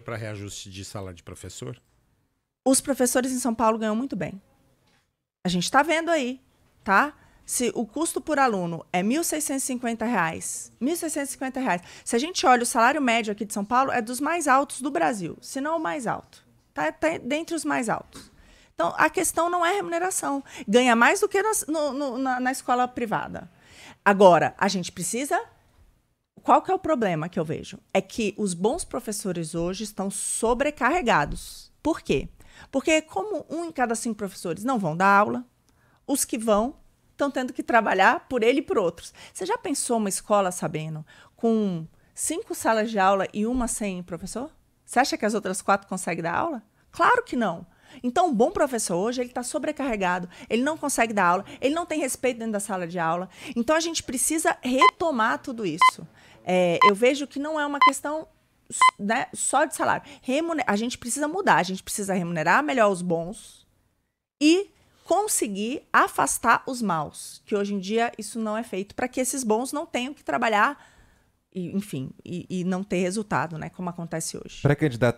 para reajuste de salário de professor? Os professores em São Paulo ganham muito bem. A gente está vendo aí, tá? Se o custo por aluno é R$ 1.650, R$ 1.650, reais, se a gente olha o salário médio aqui de São Paulo, é dos mais altos do Brasil, se não o mais alto. Está tá dentre os mais altos. Então, a questão não é remuneração. Ganha mais do que nas, no, no, na, na escola privada. Agora, a gente precisa qual que é o problema que eu vejo? É que os bons professores hoje estão sobrecarregados. Por quê? Porque como um em cada cinco professores não vão dar aula, os que vão estão tendo que trabalhar por ele e por outros. Você já pensou uma escola sabendo com cinco salas de aula e uma sem professor? Você acha que as outras quatro conseguem dar aula? Claro que não. Então, um bom professor hoje, ele está sobrecarregado, ele não consegue dar aula, ele não tem respeito dentro da sala de aula. Então, a gente precisa retomar tudo isso. É, eu vejo que não é uma questão né, só de salário. Remuner a gente precisa mudar, a gente precisa remunerar melhor os bons e conseguir afastar os maus, que hoje em dia isso não é feito, para que esses bons não tenham que trabalhar, e, enfim, e, e não ter resultado, né, como acontece hoje. Para